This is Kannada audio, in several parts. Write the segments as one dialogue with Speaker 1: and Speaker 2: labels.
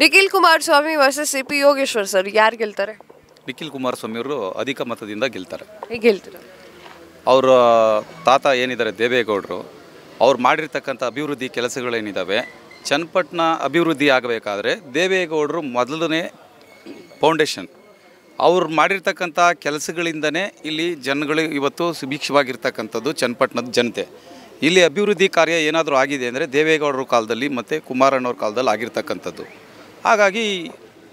Speaker 1: Nikhil Swamy versus C P Yogeshwar sir ಯಾರು ಗೆಲ್ತಾರೆ
Speaker 2: ನಿಖಿಲ್ ಕುಮಾರಸ್ವಾಮಿಯವರು ಅಧಿಕ ಮತದಿಂದ ಗೆಲ್ತಾರೆ ಗೆಲ್ತಾರೆ ಅವರ ತಾತ ಏನಿದ್ದಾರೆ ದೇವೇಗೌಡರು ಅವ್ರು ಮಾಡಿರ್ತಕ್ಕಂಥ ಅಭಿವೃದ್ಧಿ ಕೆಲಸಗಳೇನಿದ್ದಾವೆ ಚನ್ನಪಟ್ಟಣ ಅಭಿವೃದ್ಧಿ ಆಗಬೇಕಾದ್ರೆ ದೇವೇಗೌಡರು ಮೊದಲನೇ ಫೌಂಡೇಶನ್ ಅವ್ರು ಮಾಡಿರ್ತಕ್ಕಂಥ ಕೆಲಸಗಳಿಂದನೇ ಇಲ್ಲಿ ಜನಗಳು ಇವತ್ತು ಸುಭಿಕ್ಷವಾಗಿರ್ತಕ್ಕಂಥದ್ದು ಚನ್ನಪಟ್ಟಣದ ಜನತೆ ಇಲ್ಲಿ ಅಭಿವೃದ್ಧಿ ಕಾರ್ಯ ಏನಾದರೂ ಆಗಿದೆ ಅಂದರೆ ದೇವೇಗೌಡರ ಕಾಲದಲ್ಲಿ ಮತ್ತು ಕುಮಾರಣ್ಣವ್ರ ಕಾಲದಲ್ಲಿ ಆಗಿರ್ತಕ್ಕಂಥದ್ದು ಹಾಗಾಗಿ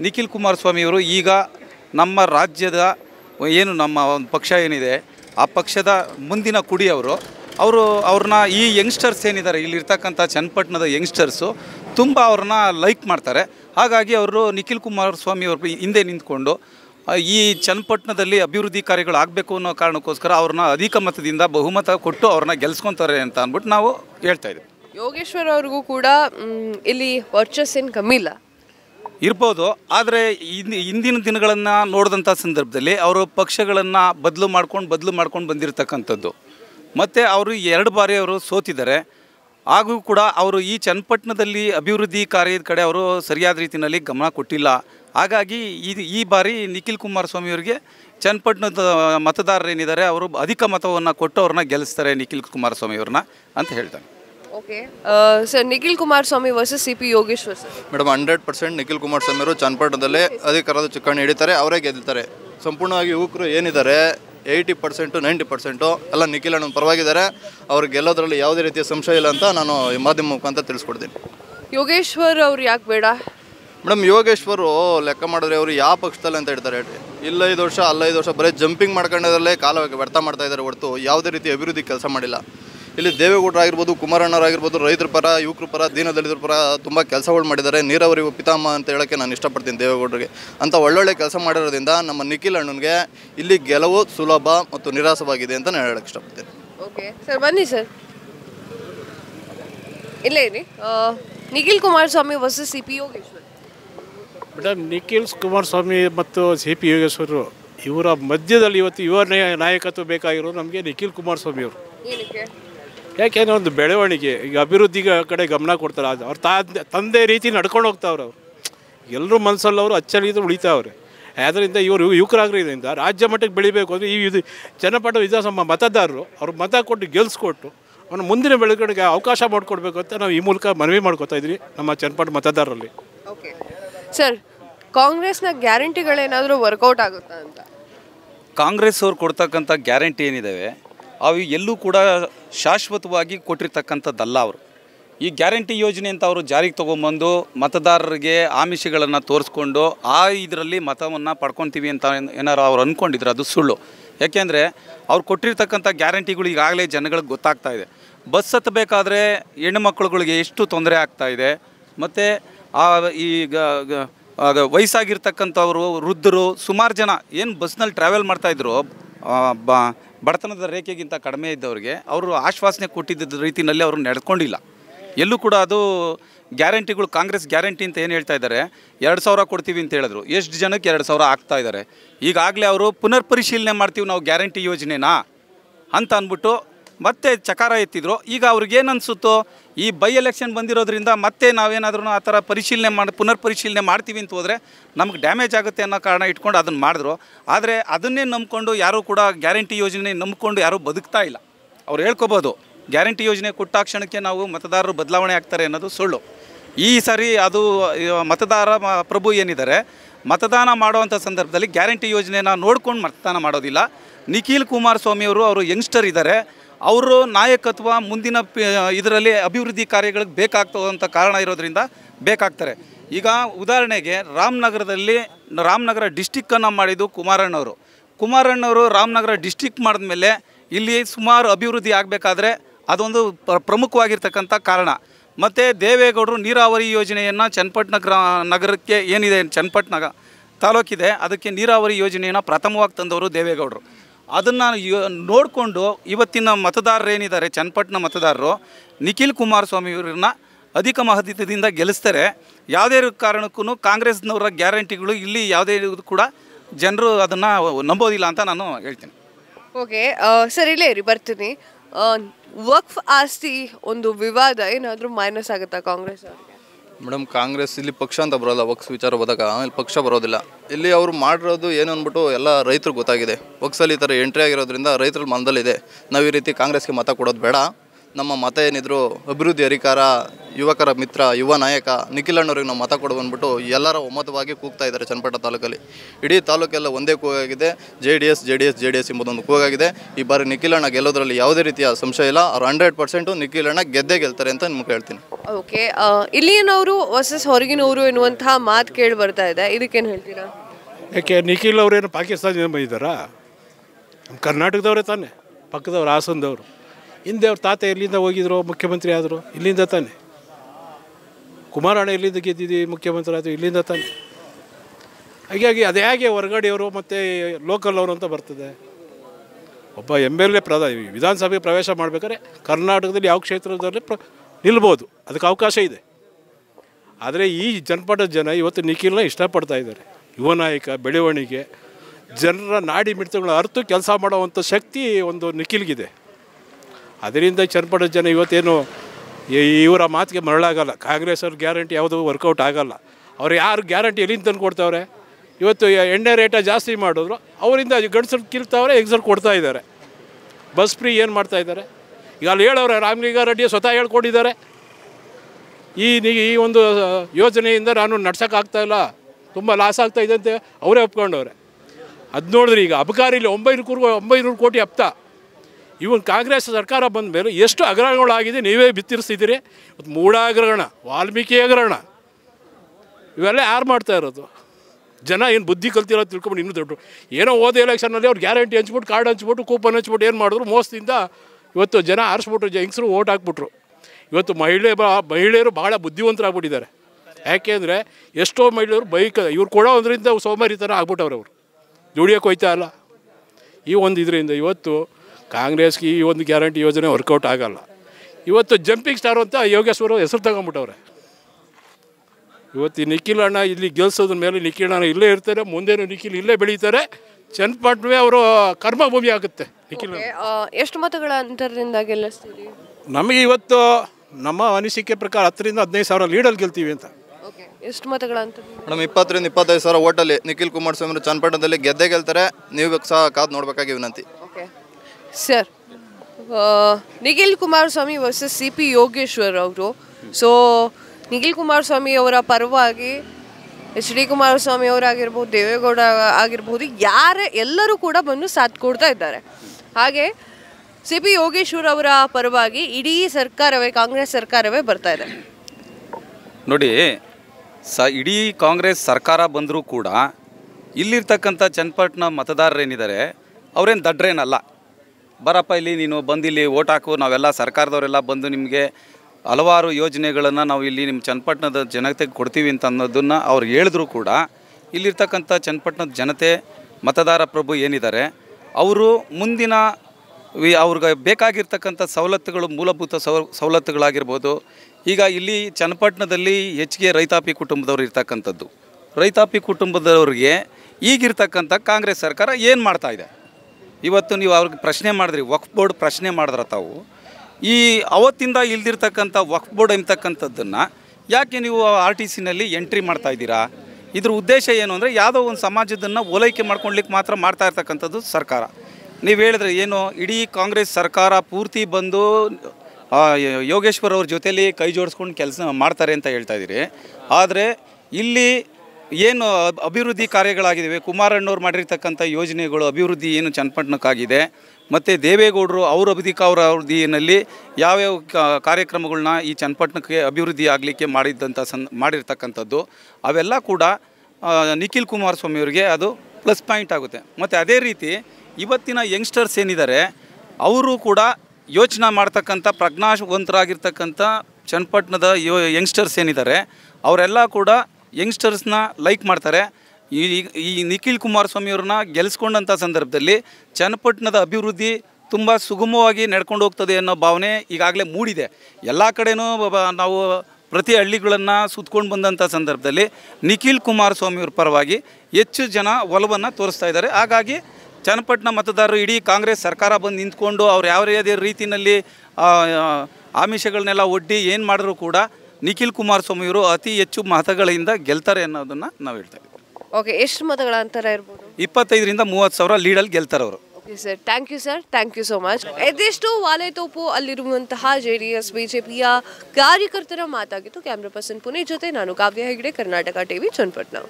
Speaker 2: ನಿಖಿಲ್ ಕುಮಾರಸ್ವಾಮಿಯವರು ಈಗ ನಮ್ಮ ರಾಜ್ಯದ ಏನು ನಮ್ಮ ಒಂದು ಪಕ್ಷ ಏನಿದೆ ಆ ಪಕ್ಷದ ಮುಂದಿನ ಕುಡಿಯವರು ಅವರು ಅವ್ರನ್ನ ಈ ಯಂಗ್ಸ್ಟರ್ಸ್ ಏನಿದ್ದಾರೆ ಇಲ್ಲಿರ್ತಕ್ಕಂಥ ಚನ್ನಪಟ್ಟಣದ ಯಂಗ್ಸ್ಟರ್ಸು ತುಂಬ ಅವ್ರನ್ನ ಲೈಕ್ ಮಾಡ್ತಾರೆ ಹಾಗಾಗಿ ಅವರು ನಿಖಿಲ್ ಕುಮಾರಸ್ವಾಮಿ ಅವರು ಹಿಂದೆ ನಿಂತ್ಕೊಂಡು ಈ ಚನ್ನಪಟ್ಟಣದಲ್ಲಿ ಅಭಿವೃದ್ಧಿ ಕಾರ್ಯಗಳು ಆಗಬೇಕು ಅನ್ನೋ ಕಾರಣಕ್ಕೋಸ್ಕರ ಅವ್ರನ್ನ ಅಧಿಕ ಮತದಿಂದ ಬಹುಮತ ಕೊಟ್ಟು ಅವ್ರನ್ನ ಗೆಲ್ಸ್ಕೊತಾರೆ ಅಂತ ಅಂದ್ಬಿಟ್ಟು ನಾವು ಹೇಳ್ತಾ ಇದ್ದೀವಿ
Speaker 1: ಯೋಗೇಶ್ವರ್ ಅವ್ರಿಗೂ ಕೂಡ ಇಲ್ಲಿ ವರ್ಚಸ್ ಏನು ಕಮ್ಮಿ ಇಲ್ಲ
Speaker 2: ಇರ್ಬೋದು ಆದರೆ ಇಂದಿನ ದಿನಗಳನ್ನು ನೋಡಿದಂಥ ಸಂದರ್ಭದಲ್ಲಿ ಅವರು ಪಕ್ಷಗಳನ್ನು ಬದಲು ಮಾಡ್ಕೊಂಡು ಬದಲು ಮಾಡ್ಕೊಂಡು ಬಂದಿರತಕ್ಕಂಥದ್ದು ಮತ್ತು ಅವರು ಎರಡು ಬಾರಿ ಅವರು ಸೋತಿದ್ದಾರೆ ಹಾಗೂ ಕೂಡ ಅವರು ಈ ಚನ್ನಪಟ್ಟಣದಲ್ಲಿ ಅಭಿವೃದ್ಧಿ ಕಾರ್ಯದ ಕಡೆ ಅವರು ಸರಿಯಾದ ರೀತಿಯಲ್ಲಿ ಗಮನ ಕೊಟ್ಟಿಲ್ಲ ಹಾಗಾಗಿ ಇದು ಈ ಬಾರಿ ನಿಖಿಲ್ ಕುಮಾರಸ್ವಾಮಿ ಅವರಿಗೆ ಚನ್ನಪಟ್ಟಣದ ಮತದಾರರೇನಿದ್ದಾರೆ ಅವರು ಅಧಿಕ ಮತವನ್ನು ಕೊಟ್ಟು ಅವ್ರನ್ನ ಗೆಲ್ಲಿಸ್ತಾರೆ ನಿಖಿಲ್ ಕುಮಾರಸ್ವಾಮಿಯವ್ರನ್ನ ಅಂತ ಹೇಳ್ತಾರೆ
Speaker 1: okay sir Nikhil Kumar Swamy versus C P Yogeshwar
Speaker 2: madam hundred percent
Speaker 3: Nikhil Kumar Swamy ಅವರು ಚನ್ನಪಟ್ಟಣದಲ್ಲಿ ಅಧಿಕಾರದ ಚುಕ್ಕಾಣಿ ಹಿಡಿತಾರೆ ಅವರೇ ಗೆಲ್ತಾರೆ ಸಂಪೂರ್ಣವಾಗಿ ಯುವಕರು ಏನಿದ್ದಾರೆ ಏಯ್ಟಿ ಪರ್ಸೆಂಟು ನೈಂಟಿ ಪರ್ಸೆಂಟು ಎಲ್ಲ ನಿಖಿಲ್ ಅಣ್ಣನ ಪರವಾಗಿದ್ದಾರೆ ಅವ್ರು ಗೆಲ್ಲೋದ್ರಲ್ಲಿ ಯಾವುದೇ ರೀತಿಯ ಸಂಶಯ ಇಲ್ಲ ಅಂತ ನಾನು ಈ ಮಾಧ್ಯಮ ಮುಖಾಂತರ ತಿಳಿಸ್ಕೊಡ್ತೀನಿ
Speaker 1: ಯೋಗೇಶ್ವರ್ ಅವ್ರು ಯಾಕೆ ಬೇಡ
Speaker 3: ಮೇಡಮ್ ಯೋಗೇಶ್ವರು ಲೆಕ್ಕ ಮಾಡಿದ್ರೆ ಅವರು ಯಾವ ಪಕ್ಷದಲ್ಲಿ ಅಂತ ಹೇಳ್ತಾರೆ ಇಲ್ಲ ಐದು ವರ್ಷ ಅಲ್ಲ ಐದು ವರ್ಷ ಬರೀ ಜಂಪಿಂಗ್ ಮಾಡ್ಕೊಂಡಿದ್ರಲ್ಲೇ ಕಾಲ ವ್ಯರ್ಥ ಮಾಡ್ತಾ ಇದ್ದಾರೆ ಹೊರತು ಯಾವುದೇ ರೀತಿ ಅಭಿವೃದ್ಧಿ ಕೆಲಸ ಮಾಡಿಲ್ಲ ಇಲ್ಲಿ ದೇವೇಗೌಡರಾಗಿರ್ಬೋದು ಕುಮಾರಣ್ಣರಾಗಿರ್ಬೋದು ರೈತರ ಪರ ಯುವಕರ ಪರ ದೀನ ಪರ ತುಂಬ ಕೆಲಸಗಳು ಮಾಡಿದ್ದಾರೆ ನೀರಾವರಿ ಪಿತಾಮ ಅಂತ ಹೇಳೋಕ್ಕೆ ನಾನು ಇಷ್ಟಪಡ್ತೀನಿ ದೇವೇಗೌಡರಿಗೆ ಅಂತ ಒಳ್ಳೊಳ್ಳೆ ಕೆಲಸ ಮಾಡಿರೋದ್ರಿಂದ ನಮ್ಮ ನಿಖಿಲ್ ಅಣ್ಣನಿಗೆ ಇಲ್ಲಿ ಗೆಲುವು ಸುಲಭ ಮತ್ತು ನಿರಾಸವಾಗಿದೆ ಅಂತ ನಾನು ಹೇಳೋಕ್ಕೆ ಇಷ್ಟಪಡ್ತೀನಿ
Speaker 1: ಓಕೆ ಸರ್ ಬನ್ನಿ ಸರ್ ಇಲ್ಲೇ ಇರಿ Nikhil Kumaraswamy versus C P Yogeshwar
Speaker 4: madam Nikhil Kumaraswamy ಮತ್ತು ಸಿ ಪಿ ಯೋಗೇಶ್ವರರು ಇವರ ಮಧ್ಯದಲ್ಲಿ ಇವತ್ತು ಯುವ ನಾಯಕತ್ವ ಬೇಕಾಗಿರೋದು ನಮಗೆ ನಿಖಿಲ್ ಕುಮಾರಸ್ವಾಮಿ ಅವರು ಯಾಕೆಂದ್ರೆ ಒಂದು ಬೆಳವಣಿಗೆ ಈಗ ಅಭಿವೃದ್ಧಿಗೆ ಕಡೆ ಗಮನ ಕೊಡ್ತಾರೆ ಅದು ಅವ್ರ ತಾ ತಂದೆ ರೀತಿ ನಡ್ಕೊಂಡು ಹೋಗ್ತಾವ್ರು ಅವರು ಎಲ್ಲರೂ ಮನಸ್ಸಲ್ಲಿ ಅವರು ಅಚ್ಚಲಿದ್ರು ಉಳಿತಾವ್ರೆ ಆದ್ದರಿಂದ ಇವರು ಯುವಕರಾಗಿರೋದ್ರಿಂದ ರಾಜ್ಯ ಮಟ್ಟಕ್ಕೆ ಬೆಳಿಬೇಕು ಅಂದರೆ ಈ ಇದು ಜನಪಟ ವಿಧಾನಸಭಾ ಮತದಾರರು ಅವ್ರು ಮತ ಕೊಟ್ಟು ಗೆಲ್ಸ್ಕೊಟ್ಟು ಅವನ ಮುಂದಿನ ಬೆಳಗಡೆಗೆ ಅವಕಾಶ ಮಾಡಿಕೊಡ್ಬೇಕು ಅಂತ ನಾವು ಈ ಮೂಲಕ ಮನವಿ ಮಾಡ್ಕೊತಾ ಇದ್ವಿ ನಮ್ಮ ಚನ್ನಪಟ್ಟ ಮತದಾರರಲ್ಲಿ ಓಕೆ
Speaker 1: ಸರ್ ಕಾಂಗ್ರೆಸ್ನ ಗ್ಯಾರಂಟಿಗಳೇನಾದರೂ ವರ್ಕೌಟ್ ಆಗುತ್ತಾ ಅಂತ
Speaker 2: ಕಾಂಗ್ರೆಸ್ ಅವ್ರು ಕೊಡ್ತಕ್ಕಂಥ ಗ್ಯಾರಂಟಿ ಏನಿದ್ದಾವೆ ಅವು ಎಲ್ಲೂ ಕೂಡ ಶಾಶ್ವತವಾಗಿ ಕೊಟ್ಟಿರ್ತಕ್ಕಂಥದ್ದಲ್ಲ ಅವರು ಈ ಗ್ಯಾರಂಟಿ ಯೋಜನೆ ಅಂತ ಅವರು ಜಾರಿಗೆ ತೊಗೊಂಬಂದು ಮತದಾರರಿಗೆ ಆಮಿಷಗಳನ್ನು ತೋರಿಸ್ಕೊಂಡು ಆ ಇದರಲ್ಲಿ ಮತವನ್ನು ಪಡ್ಕೊತೀವಿ ಅಂತ ಏನಾರು ಅವ್ರು ಅಂದ್ಕೊಂಡಿದ್ರು ಅದು ಸುಳ್ಳು ಯಾಕೆಂದರೆ ಅವ್ರು ಕೊಟ್ಟಿರ್ತಕ್ಕಂಥ ಗ್ಯಾರಂಟಿಗಳು ಈಗಾಗಲೇ ಜನಗಳಿಗೆ ಗೊತ್ತಾಗ್ತಾ ಇದೆ ಬಸ್ ಹತ್ತಬೇಕಾದ್ರೆ ಹೆಣ್ಣು ಎಷ್ಟು ತೊಂದರೆ ಆಗ್ತಾ ಇದೆ ಮತ್ತು ಆ ಈಗ ವಯಸ್ಸಾಗಿರ್ತಕ್ಕಂಥವರು ವೃದ್ಧರು ಸುಮಾರು ಜನ ಏನು ಬಸ್ನಲ್ಲಿ ಟ್ರಾವೆಲ್ ಮಾಡ್ತಾಯಿದ್ರು ಬ ಬಡತನದ ರೇಖೆಗಿಂತ ಕಡಿಮೆ ಇದ್ದವ್ರಿಗೆ ಅವರು ಆಶ್ವಾಸನೆ ಕೊಟ್ಟಿದ್ದ ರೀತಿಯಲ್ಲಿ ಅವರು ನಡೆದುಕೊಂಡಿಲ್ಲ ಎಲ್ಲೂ ಕೂಡ ಅದು ಗ್ಯಾರಂಟಿಗಳು ಕಾಂಗ್ರೆಸ್ ಗ್ಯಾರಂಟಿ ಅಂತ ಏನು ಹೇಳ್ತಾ ಇದ್ದಾರೆ ಎರಡು ಸಾವಿರ ಕೊಡ್ತೀವಿ ಅಂತ ಹೇಳಿದ್ರು ಎಷ್ಟು ಜನಕ್ಕೆ ಎರಡು ಸಾವಿರ ಆಗ್ತಾ ಇದ್ದಾರೆ ಈಗಾಗಲೇ ಅವರು ಪುನರ್ ಪರಿಶೀಲನೆ ಮಾಡ್ತೀವಿ ನಾವು ಗ್ಯಾರಂಟಿ ಯೋಜನೆನಾ ಅಂತ ಅಂದ್ಬಿಟ್ಟು ಮತ್ತೆ ಚಕಾರ ಎತ್ತಿದ್ರು ಈಗ ಅವ್ರಿಗೇನು ಅನಿಸುತ್ತೋ ಈ ಬೈ ಎಲೆಕ್ಷನ್ ಬಂದಿರೋದ್ರಿಂದ ಮತ್ತೆ ನಾವೇನಾದ್ರೂ ಆ ಥರ ಪರಿಶೀಲನೆ ಮಾಡಿ ಪುನರ್ ಪರಿಶೀಲನೆ ಮಾಡ್ತೀವಿ ಅಂತ ಹೋದರೆ ನಮಗೆ ಡ್ಯಾಮೇಜ್ ಆಗುತ್ತೆ ಅನ್ನೋ ಕಾರಣ ಇಟ್ಕೊಂಡು ಅದನ್ನು ಮಾಡಿದ್ರು ಆದರೆ ಅದನ್ನೇ ನಂಬಿಕೊಂಡು ಯಾರೂ ಕೂಡ ಗ್ಯಾರಂಟಿ ಯೋಜನೆ ನಂಬಿಕೊಂಡು ಯಾರೂ ಬದುಕ್ತಾ ಇಲ್ಲ ಅವ್ರು ಹೇಳ್ಕೊಬೋದು ಗ್ಯಾರಂಟಿ ಯೋಜನೆ ಕ್ಷಣಕ್ಕೆ ನಾವು ಮತದಾರರು ಬದಲಾವಣೆ ಆಗ್ತಾರೆ ಅನ್ನೋದು ಸುಳ್ಳು ಈ ಸಾರಿ ಅದು ಮತದಾರ ಪ್ರಭು ಏನಿದ್ದಾರೆ ಮತದಾನ ಮಾಡುವಂಥ ಸಂದರ್ಭದಲ್ಲಿ ಗ್ಯಾರಂಟಿ ಯೋಜನೆನ ನೋಡ್ಕೊಂಡು ಮತದಾನ ಮಾಡೋದಿಲ್ಲ ನಿಖಿಲ್ ಕುಮಾರಸ್ವಾಮಿಯವರು ಅವರು ಯಂಗ್ಸ್ಟರ್ ಇದ್ದಾರೆ ಅವರು ನಾಯಕತ್ವ ಮುಂದಿನ ಇದರಲ್ಲಿ ಅಭಿವೃದ್ಧಿ ಕಾರ್ಯಗಳಿಗೆ ಬೇಕಾಗ್ತದಂಥ ಕಾರಣ ಇರೋದ್ರಿಂದ ಬೇಕಾಗ್ತಾರೆ ಈಗ ಉದಾಹರಣೆಗೆ ರಾಮನಗರದಲ್ಲಿ ರಾಮನಗರ ಡಿಸ್ಟಿಕ್ಕನ್ನು ಮಾಡಿದ್ದು ಕುಮಾರಣ್ಣವರು ಕುಮಾರಣ್ಣವರು ರಾಮನಗರ ಡಿಸ್ಟಿಕ್ ಮಾಡಿದ್ಮೇಲೆ ಇಲ್ಲಿ ಸುಮಾರು ಅಭಿವೃದ್ಧಿ ಆಗಬೇಕಾದ್ರೆ ಅದೊಂದು ಪ್ರಮುಖವಾಗಿರ್ತಕ್ಕಂಥ ಕಾರಣ ಮತ್ತು ದೇವೇಗೌಡರು ನೀರಾವರಿ ಯೋಜನೆಯನ್ನು ಚನ್ನಪಟ್ಟಣ ಗ್ರಾ ನಗರಕ್ಕೆ ಏನಿದೆ ಚನ್ನಪಟ್ಟಣ ತಾಲೂಕಿದೆ ಅದಕ್ಕೆ ನೀರಾವರಿ ಯೋಜನೆಯನ್ನು ಪ್ರಥಮವಾಗಿ ತಂದವರು ದೇವೇಗೌಡರು ಅದನ್ನು ನೋಡಿಕೊಂಡು ಇವತ್ತಿನ ಮತದಾರರೇನಿದ್ದಾರೆ ಚನ್ನಪಟ್ಟಣ ಮತದಾರರು ನಿಖಿಲ್ ಕುಮಾರಸ್ವಾಮಿ ಇವರನ್ನ ಅಧಿಕ ಮಹದಿತದಿಂದ ಗೆಲ್ಲಿಸ್ತಾರೆ ಯಾವುದೇ ಕಾರಣಕ್ಕೂ ಕಾಂಗ್ರೆಸ್ನವರ ಗ್ಯಾರಂಟಿಗಳು ಇಲ್ಲಿ ಯಾವುದೇ ಕೂಡ ಜನರು ಅದನ್ನು ನಂಬೋದಿಲ್ಲ ಅಂತ ನಾನು ಹೇಳ್ತೀನಿ
Speaker 1: ಓಕೆ ಸರಿ ಇಲ್ಲೇ ರೀ ಬರ್ತೀನಿ ವಕ್ಫ್ ಆಸ್ತಿ ಒಂದು ವಿವಾದ ಏನಾದರೂ ಮೈನಸ್ ಆಗುತ್ತಾ ಕಾಂಗ್ರೆಸ್
Speaker 3: ಮೇಡಮ್ ಕಾಂಗ್ರೆಸ್ ಇಲ್ಲಿ ಪಕ್ಷ ಅಂತ ಬರೋಲ್ಲ ವಕ್ಸ್ ವಿಚಾರ ಹೋದಾಗ ಆಮೇಲೆ ಪಕ್ಷ ಬರೋದಿಲ್ಲ ಇಲ್ಲಿ ಅವರು ಮಾಡಿರೋದು ಏನು ಅಂದ್ಬಿಟ್ಟು ಎಲ್ಲ ರೈತರು ಗೊತ್ತಾಗಿದೆ ವಕ್ಸಲ್ಲಿ ಈ ಥರ ಎಂಟ್ರಿ ಆಗಿರೋದ್ರಿಂದ ರೈತರ ಮನದಲ್ಲಿದೆ ನಾವು ಈ ರೀತಿ ಕಾಂಗ್ರೆಸ್ಗೆ ಮತ ಕೊಡೋದು ಬೇಡ ನಮ್ಮ ಮತ ಏನಿದ್ರು ಅಭಿವೃದ್ಧಿ ಅಧಿಕಾರ ಯುವಕರ ಮಿತ್ರ ಯುವ ನಾಯಕ ಅಣ್ಣವ್ರಿಗೆ ನಾವು ಮತ ಕೊಡು ಬಂದ್ಬಿಟ್ಟು ಎಲ್ಲರ ಒಮ್ಮತವಾಗಿ ಕೂಗ್ತಾ ಇದ್ದಾರೆ ಚನ್ನಪಟ್ಟ ತಾಲೂಕಲ್ಲಿ ಇಡೀ ತಾಲೂಕೆಲ್ಲ ಒಂದೇ ಕೂಗಾಗಿದೆ J D S J D S J D S ಎಂಬುದೊಂದು ಕೂಗಾಗಿದೆ ಈ ಬಾರಿ ಅಣ್ಣ ಗೆಲ್ಲೋದ್ರಲ್ಲಿ ಯಾವುದೇ ರೀತಿಯ ಸಂಶಯ ಇಲ್ಲ ಅವ್ರು ಹಂಡ್ರೆಡ್ ಪರ್ಸೆಂಟು ಅಣ್ಣ ಗೆದ್ದೇ ಗೆಲ್ತಾರೆ ಅಂತ ನಿಮ್ಗೆ ಹೇಳ್ತೀನಿ
Speaker 1: ಓಕೆ ಇಲ್ಲಿನವರು ವರ್ಸಸ್ ಹೊರಗಿನವರು ಎನ್ನುವಂತಹ ಮಾತು ಕೇಳಿ ಬರ್ತಾ ಇದೆ ಇದಕ್ಕೇನು ಹೇಳ್ತೀರಾ
Speaker 4: ಯಾಕೆ ನಿಖಿಲ್ ಅವರೇನು ಪಾಕಿಸ್ತಾನ ಇದ್ದಾರಾ ಕರ್ನಾಟಕದವರೇ ತಾನೆ ಪಕ್ಕದವ್ರು ಹಾಸನದವರು ಹಿಂದೆ ಅವ್ರ ತಾತ ಎಲ್ಲಿಂದ ಹೋಗಿದ್ರು ಮುಖ್ಯಮಂತ್ರಿ ಆದರು ಇಲ್ಲಿಂದ ತಾನೆ ಕುಮಾರಣ್ಣ ಎಲ್ಲಿಂದ ಗೆದ್ದಿದ್ದು ಮುಖ್ಯಮಂತ್ರಿ ಆದರು ಇಲ್ಲಿಂದ ತಾನೆ ಹಾಗಾಗಿ ಅದು ಹೇಗೆ ಹೊರಗಡೆಯವರು ಮತ್ತು ಲೋಕಲ್ ಅವರು ಅಂತ ಬರ್ತದೆ ಒಬ್ಬ ಎಮ್ ಎಲ್ ಎ ಪ್ರಧಾನ ವಿಧಾನಸಭೆಗೆ ಪ್ರವೇಶ ಮಾಡಬೇಕಾದ್ರೆ ಕರ್ನಾಟಕದಲ್ಲಿ ಯಾವ ಕ್ಷೇತ್ರದಲ್ಲಿ ಪ್ರ ನಿಲ್ಬೋದು ಅದಕ್ಕೆ ಅವಕಾಶ ಇದೆ ಆದರೆ ಈ ಜನಪದ ಜನ ಇವತ್ತು ನಿಖಿಲ್ನ ಇಷ್ಟಪಡ್ತಾ ಇದ್ದಾರೆ ಯುವ ನಾಯಕ ಬೆಳವಣಿಗೆ ಜನರ ನಾಡಿ ಮಿಡಿತಗಳ ಅರ್ಥ ಕೆಲಸ ಮಾಡುವಂಥ ಶಕ್ತಿ ಒಂದು ನಿಖಿಲ್ಗಿದೆ ಅದರಿಂದ ಚನ್ನಪಟ್ಟಣ ಜನ ಇವತ್ತೇನು ಇವರ ಮಾತಿಗೆ ಮರಳಾಗಲ್ಲ ಕಾಂಗ್ರೆಸ್ ಅವ್ರ ಗ್ಯಾರಂಟಿ ಯಾವುದು ವರ್ಕೌಟ್ ಆಗಲ್ಲ ಅವ್ರು ಯಾರು ಗ್ಯಾರಂಟಿ ಎಲ್ಲಿಂದ ತಂದು ಕೊಡ್ತಾವ್ರೆ ಇವತ್ತು ಎಣ್ಣೆ ರೇಟ ಜಾಸ್ತಿ ಮಾಡಿದ್ರು ಅವರಿಂದ ಗಂಡಸರು ಕಿಲ್ತಾವ್ರೆ ಎಕ್ಸರ್ ಕೊಡ್ತಾ ಇದ್ದಾರೆ ಬಸ್ ಫ್ರೀ ಏನು ಮಾಡ್ತಾ ಇದ್ದಾರೆ ಈಗ ಅಲ್ಲಿ ಹೇಳೋರೆ ರಾಮಲಿಂಗ ರೆಡ್ಡಿ ಸ್ವತಃ ಹೇಳ್ಕೊಂಡಿದ್ದಾರೆ ಈ ಈ ಒಂದು ಯೋಜನೆಯಿಂದ ನಾನು ಇಲ್ಲ ತುಂಬ ಲಾಸ್ ಆಗ್ತಾ ಇದೆ ಅಂತ ಅವರೇ ಒಪ್ಕೊಂಡವ್ರೆ ಅದು ನೋಡಿದ್ರೆ ಈಗ ಅಬಕಾರಿಲಿ ಒಂಬೈನೂರು ಒಂಬೈನೂರು ಕೋಟಿ ಅಪ್ತ ಇವನ್ ಕಾಂಗ್ರೆಸ್ ಸರ್ಕಾರ ಬಂದ ಮೇಲೆ ಎಷ್ಟು ಅಗ್ರಹಣಗಳಾಗಿದೆ ನೀವೇ ಬಿತ್ತಿರಿಸಿದ್ದೀರಿ ಮತ್ತು ಮೂಢಾಗ್ರಹಣ ವಾಲ್ಮೀಕಿ ಹಗರಣ ಇವೆಲ್ಲ ಯಾರು ಮಾಡ್ತಾ ಇರೋದು ಜನ ಏನು ಬುದ್ಧಿ ಕಲ್ತಿರೋ ತಿಳ್ಕೊಂಡು ಇನ್ನೂ ದೊಡ್ಡ ಏನೋ ಓದೋ ಎಲೆಕ್ಷನಲ್ಲಿ ಅವ್ರು ಗ್ಯಾರಂಟಿ ಹಂಚ್ಬಿಟ್ಟು ಕಾರ್ಡ್ ಹಂಚ್ಬಿಟ್ಟು ಕೂಪನ್ ಹಂಚ್ಬಿಟ್ಟು ಏನು ಮಾಡಿದ್ರು ಮೋಸದಿಂದ ಇವತ್ತು ಜನ ಆರಿಸ್ಬಿಟ್ರು ಹೆಂಗಸರು ಓಟ್ ಹಾಕ್ಬಿಟ್ರು ಇವತ್ತು ಮಹಿಳೆ ಬಾ ಮಹಿಳೆಯರು ಭಾಳ ಬುದ್ಧಿವಂತರಾಗ್ಬಿಟ್ಟಿದ್ದಾರೆ ಅಂದರೆ ಎಷ್ಟೋ ಮಹಿಳೆಯರು ಬೈಕ್ ಇವ್ರು ಕೊಡೋ ಒಂದರಿಂದ ಸೋಮಾರಿ ಥರ ಆಗ್ಬಿಟ್ಟವ್ರವ್ರು ದುಡಿಯೋಕೆ ಹೋಯ್ತಾ ಇಲ್ಲ ಈ ಒಂದು ಇದರಿಂದ ಇವತ್ತು ಕಾಂಗ್ರೆಸ್ಗೆ ಈ ಒಂದು ಗ್ಯಾರಂಟಿ ಯೋಜನೆ ವರ್ಕೌಟ್ ಆಗಲ್ಲ ಇವತ್ತು ಜಂಪಿಂಗ್ ಸ್ಟಾರ್ ಅಂತ ಯೋಗೇಶ್ವರ ಹೆಸರು ತಗೊಂಬಿಟ್ಟವ್ರೆ ಇವತ್ತು ಈ ನಿಖಿಲ್ ಅಣ್ಣ ಇಲ್ಲಿ ಗೆಲ್ಸೋದ್ರ ಮೇಲೆ ನಿಖಿಲ್ ಅಣ್ಣ ಇಲ್ಲೇ ಇರ್ತಾರೆ ಮುಂದೇನು ನಿಖಿಲ್ ಇಲ್ಲೇ ಬೆಳೀತಾರೆ ಚನ್ನಪಟ್ಟಣವೇ ಅವರು ಕರ್ಮಭೂಮಿ ಆಗುತ್ತೆ ನಿಖಿಲ್
Speaker 1: ಎಷ್ಟು ಮತಗಳ ಅಂತರದಿಂದ
Speaker 4: ನಮಗೆ ಇವತ್ತು
Speaker 3: ನಮ್ಮ ಅನಿಸಿಕೆ ಪ್ರಕಾರ ಹತ್ತರಿಂದ ಹದಿನೈದು ಸಾವಿರ ಲೀಡಲ್ಲಿ ಗೆಲ್ತೀವಿ ಅಂತ ಎಷ್ಟು ಮತಗಳ ಮೇಡಮ್ ಇಪ್ಪತ್ತರಿಂದ ಇಪ್ಪತ್ತೈದು ಸಾವಿರ ಓಟಲ್ಲಿ ನಿಖಿಲ್ ಕುಮಾರಸ್ವಾಮಿ ಚನ್ನಪಟ್ಟಣದಲ್ಲಿ ಗೆದ್ದೆ ಗೆಲ್ತಾರೆ ನೀವು ಸಹ ಕಾದು ನೋಡಬೇಕಾಗಿ ವಿನಂತಿ
Speaker 1: sir Nikhil Kumaraswamy versus C P Yogeshwar ಅವರು ಸೊ ನಿಖಿಲ್ ಕುಮಾರಸ್ವಾಮಿ ಅವರ ಪರವಾಗಿ ಎಚ್ ಡಿ ಕುಮಾರಸ್ವಾಮಿ ಅವರಾಗಿರ್ಬೋದು ದೇವೇಗೌಡ ಆಗಿರ್ಬೋದು ಯಾರೇ ಎಲ್ಲರೂ ಕೂಡ ಬಂದು ಸಾಥ್ ಕೊಡ್ತಾ ಇದ್ದಾರೆ ಹಾಗೆ ಸಿ ಪಿ ಯೋಗೇಶ್ವರ್ ಅವರ ಪರವಾಗಿ ಇಡೀ ಸರ್ಕಾರವೇ ಕಾಂಗ್ರೆಸ್ ಸರ್ಕಾರವೇ ಬರ್ತಾ ಇದೆ
Speaker 2: ನೋಡಿ ಸ ಇಡೀ ಕಾಂಗ್ರೆಸ್ ಸರ್ಕಾರ ಬಂದರೂ ಕೂಡ ಇಲ್ಲಿರ್ತಕ್ಕಂಥ ಚನ್ನಪಟ್ಟಣ ಮತದಾರರೇನಿದ್ದಾರೆ ಅವರೇನು ದಡ್ರೇನಲ್ಲ ಬರಪ್ಪ ಇಲ್ಲಿ ನೀನು ಬಂದು ಇಲ್ಲಿ ಓಟ್ ಹಾಕು ನಾವೆಲ್ಲ ಸರ್ಕಾರದವರೆಲ್ಲ ಬಂದು ನಿಮಗೆ ಹಲವಾರು ಯೋಜನೆಗಳನ್ನು ನಾವು ಇಲ್ಲಿ ನಿಮ್ಮ ಚನ್ನಪಟ್ಟಣದ ಜನತೆಗೆ ಕೊಡ್ತೀವಿ ಅಂತ ಅನ್ನೋದನ್ನು ಅವ್ರು ಹೇಳಿದ್ರು ಕೂಡ ಇಲ್ಲಿರ್ತಕ್ಕಂಥ ಚನ್ನಪಟ್ಟಣದ ಜನತೆ ಮತದಾರ ಪ್ರಭು ಏನಿದ್ದಾರೆ ಅವರು ಮುಂದಿನ ಅವ್ರಿಗೆ ಬೇಕಾಗಿರ್ತಕ್ಕಂಥ ಸವಲತ್ತುಗಳು ಮೂಲಭೂತ ಸೌ ಸವಲತ್ತುಗಳಾಗಿರ್ಬೋದು ಈಗ ಇಲ್ಲಿ ಚನ್ನಪಟ್ಟಣದಲ್ಲಿ ಹೆಚ್ಚಿಗೆ ರೈತಾಪಿ ಕುಟುಂಬದವ್ರು ಇರ್ತಕ್ಕಂಥದ್ದು ರೈತಾಪಿ ಕುಟುಂಬದವ್ರಿಗೆ ಈಗಿರ್ತಕ್ಕಂಥ ಕಾಂಗ್ರೆಸ್ ಸರ್ಕಾರ ಏನು ಮಾಡ್ತಾಯಿದೆ ಇವತ್ತು ನೀವು ಅವ್ರಿಗೆ ಪ್ರಶ್ನೆ ಮಾಡಿದ್ರಿ ವಕ್ಫ್ ಬೋರ್ಡ್ ಪ್ರಶ್ನೆ ಮಾಡಿದ್ರ ತಾವು ಈ ಅವತ್ತಿಂದ ಇಲ್ದಿರ್ತಕ್ಕಂಥ ವಕ್ಫ್ ಬೋರ್ಡ್ ಎಂಬತಕ್ಕಂಥದ್ದನ್ನು ಯಾಕೆ ನೀವು ಆರ್ ಟಿ ಸಿನಲ್ಲಿ ಎಂಟ್ರಿ ಮಾಡ್ತಾ ಇದ್ದೀರಾ ಇದ್ರ ಉದ್ದೇಶ ಏನು ಅಂದರೆ ಯಾವುದೋ ಒಂದು ಸಮಾಜದನ್ನು ಓಲೈಕೆ ಮಾಡ್ಕೊಳ್ಲಿಕ್ಕೆ ಮಾತ್ರ ಮಾಡ್ತಾ ಇರ್ತಕ್ಕಂಥದ್ದು ಸರ್ಕಾರ ನೀವು ಹೇಳಿದ್ರೆ ಏನು ಇಡೀ ಕಾಂಗ್ರೆಸ್ ಸರ್ಕಾರ ಪೂರ್ತಿ ಬಂದು ಯೋಗೇಶ್ವರ್ ಅವ್ರ ಜೊತೆಯಲ್ಲಿ ಕೈ ಜೋಡಿಸ್ಕೊಂಡು ಕೆಲಸ ಮಾಡ್ತಾರೆ ಅಂತ ಹೇಳ್ತಾ ಇದ್ದೀರಿ ಆದರೆ ಇಲ್ಲಿ ಏನು ಅಭಿವೃದ್ಧಿ ಕಾರ್ಯಗಳಾಗಿದ್ದಾವೆ ಕುಮಾರಣ್ಣವ್ರು ಮಾಡಿರ್ತಕ್ಕಂಥ ಯೋಜನೆಗಳು ಅಭಿವೃದ್ಧಿ ಏನು ಚನ್ನಪಟ್ಟಣಕ್ಕಾಗಿದೆ ಮತ್ತು ದೇವೇಗೌಡರು ಅವ್ರ ಅಭಿಧಿಕ ಅವರ ಅವಧಿಯಲ್ಲಿ ಯಾವ್ಯಾವ ಕಾರ್ಯಕ್ರಮಗಳನ್ನ ಈ ಚನ್ನಪಟ್ಟಣಕ್ಕೆ ಅಭಿವೃದ್ಧಿ ಆಗಲಿಕ್ಕೆ ಮಾಡಿದ್ದಂಥ ಸನ್ ಮಾಡಿರ್ತಕ್ಕಂಥದ್ದು ಅವೆಲ್ಲ ಕೂಡ ನಿಖಿಲ್ ಕುಮಾರಸ್ವಾಮಿ ಅವರಿಗೆ ಅದು ಪ್ಲಸ್ ಪಾಯಿಂಟ್ ಆಗುತ್ತೆ ಮತ್ತು ಅದೇ ರೀತಿ ಇವತ್ತಿನ ಯಂಗ್ಸ್ಟರ್ಸ್ ಏನಿದ್ದಾರೆ ಅವರು ಕೂಡ ಯೋಚನೆ ಮಾಡ್ತಕ್ಕಂಥ ಪ್ರಜ್ಞಾಶವಂತರಾಗಿರ್ತಕ್ಕಂಥ ಚನ್ನಪಟ್ಟಣದ ಯೋ ಯಂಗ್ಸ್ಟರ್ಸ್ ಏನಿದ್ದಾರೆ ಅವರೆಲ್ಲ ಕೂಡ ಯಂಗ್ಸ್ಟರ್ಸ್ನ ಲೈಕ್ ಮಾಡ್ತಾರೆ ಈ ಈ ನಿಖಿಲ್ ಕುಮಾರಸ್ವಾಮಿಯವ್ರನ್ನ ಗೆಲ್ಲಿಸ್ಕೊಂಡಂಥ ಸಂದರ್ಭದಲ್ಲಿ ಚನ್ನಪಟ್ಟಣದ ಅಭಿವೃದ್ಧಿ ತುಂಬ ಸುಗಮವಾಗಿ ನಡ್ಕೊಂಡು ಹೋಗ್ತದೆ ಅನ್ನೋ ಭಾವನೆ ಈಗಾಗಲೇ ಮೂಡಿದೆ ಎಲ್ಲ ಕಡೆನೂ ನಾವು ಪ್ರತಿ ಹಳ್ಳಿಗಳನ್ನು ಸುತ್ಕೊಂಡು ಬಂದಂಥ ಸಂದರ್ಭದಲ್ಲಿ ನಿಖಿಲ್ ಕುಮಾರಸ್ವಾಮಿಯವ್ರ ಪರವಾಗಿ ಹೆಚ್ಚು ಜನ ಒಲವನ್ನು ತೋರಿಸ್ತಾ ಇದ್ದಾರೆ ಹಾಗಾಗಿ ಚನ್ನಪಟ್ಟಣ ಮತದಾರರು ಇಡೀ ಕಾಂಗ್ರೆಸ್ ಸರ್ಕಾರ ಬಂದು ನಿಂತ್ಕೊಂಡು ಅವ್ರು ಯಾವ ರೀತಿಯಲ್ಲಿ ಆಮಿಷಗಳನ್ನೆಲ್ಲ ಒಡ್ಡಿ ಏನು ಮಾಡಿದ್ರು ಕೂಡ ನಿಖಿಲ್ ಕುಮಾರಸ್ವಾಮಿ ಇವರು ಅತಿ ಹೆಚ್ಚು ಮತಗಳಿಂದ ಗೆಲ್ತಾರೆ ಅನ್ನೋದನ್ನ ನಾವು ಹೇಳ್ತಾ
Speaker 1: ಓಕೆ ಎಷ್ಟು ಮತಗಳ ಅಂತರ ಇರ್ಬೋದು
Speaker 2: ಇಪ್ಪತ್ತೈದರಿಂದ ಮೂವತ್ತು ಸಾವಿರ ಲೀಡಲ್ಲಿ ಗೆಲ್ತಾರೆ ಅವರು
Speaker 1: okay sir thank you sir thank you so much ವಾಲೆ ತೋಪು ಅಲ್ಲಿರುವಂತಹ ಜೆ ಡಿ ಎಸ್ ಬಿಜೆಪಿಯ ಕಾರ್ಯಕರ್ತರ ಮಾತಾಗಿತ್ತು ಕ್ಯಾಮ್ರಾ ಪರ್ಸನ್ ಪುಣೆ ಜೊತೆ ನಾನು ಕಾವ್ಯ ಹೆಗ್ಡೆ ಕರ್ನಾಟಕ ಟಿವಿ ಚನ್ನಪಟ್ಟಣ